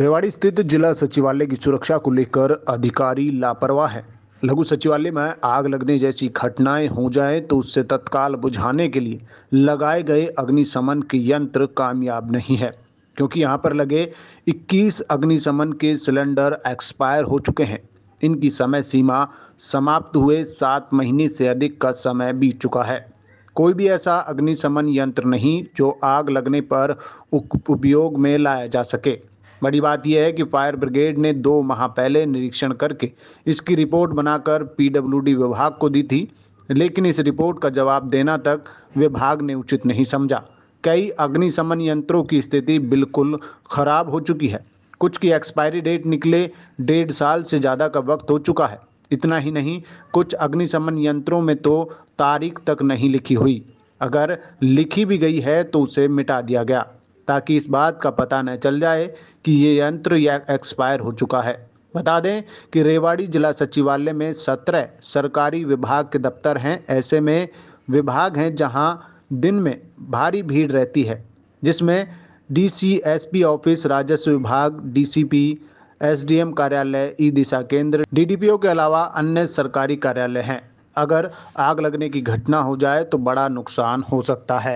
रेवाड़ी स्थित जिला सचिवालय की सुरक्षा को लेकर अधिकारी लापरवाह है लघु सचिवालय में आग लगने जैसी घटनाएं हो जाए तो उससे तत्काल बुझाने के लिए लगाए गए अग्निशमन के यंत्र कामयाब नहीं है क्योंकि यहां पर लगे 21 अग्निशमन के सिलेंडर एक्सपायर हो चुके हैं इनकी समय सीमा समाप्त हुए सात महीने से अधिक का समय बीत चुका है कोई भी ऐसा अग्निशमन यंत्र नहीं जो आग लगने पर उपयोग में लाया जा सके बड़ी बात यह है कि फायर ब्रिगेड ने दो माह पहले निरीक्षण करके इसकी रिपोर्ट बनाकर पीडब्ल्यूडी विभाग को दी थी लेकिन इस रिपोर्ट का जवाब देना तक विभाग ने उचित नहीं समझा कई अग्निशमन यंत्रों की स्थिति बिल्कुल खराब हो चुकी है कुछ की एक्सपायरी डेट निकले डेढ़ साल से ज़्यादा का वक्त हो चुका है इतना ही नहीं कुछ अग्निशमन यंत्रों में तो तारीख तक नहीं लिखी हुई अगर लिखी भी गई है तो उसे मिटा दिया गया ताकि इस बात का पता न चल जाए कि ये यंत्र या एक्सपायर हो चुका है बता दें कि रेवाड़ी जिला सचिवालय में सत्रह सरकारी विभाग के दफ्तर हैं ऐसे में विभाग हैं जहां दिन में भारी भीड़ रहती है जिसमें डीसीएसपी ऑफिस राजस्व विभाग डीसीपी एसडीएम कार्यालय ई दिशा केंद्र डीडीपीओ के अलावा अन्य सरकारी कार्यालय हैं अगर आग लगने की घटना हो जाए तो बड़ा नुकसान हो सकता है